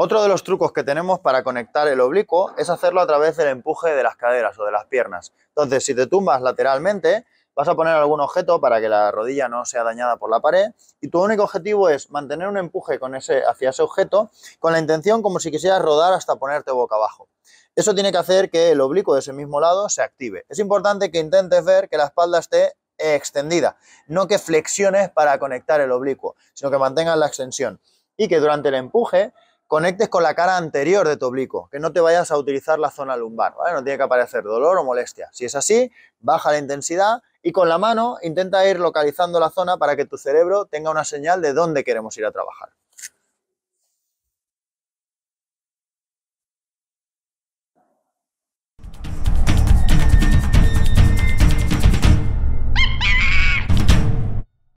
Otro de los trucos que tenemos para conectar el oblicuo es hacerlo a través del empuje de las caderas o de las piernas. Entonces, si te tumbas lateralmente, vas a poner algún objeto para que la rodilla no sea dañada por la pared y tu único objetivo es mantener un empuje con ese, hacia ese objeto con la intención como si quisieras rodar hasta ponerte boca abajo. Eso tiene que hacer que el oblicuo de ese mismo lado se active. Es importante que intentes ver que la espalda esté extendida, no que flexiones para conectar el oblicuo, sino que mantengas la extensión y que durante el empuje conectes con la cara anterior de tu oblicuo, que no te vayas a utilizar la zona lumbar, No tiene que aparecer dolor o molestia. Si es así, baja la intensidad y con la mano intenta ir localizando la zona para que tu cerebro tenga una señal de dónde queremos ir a trabajar.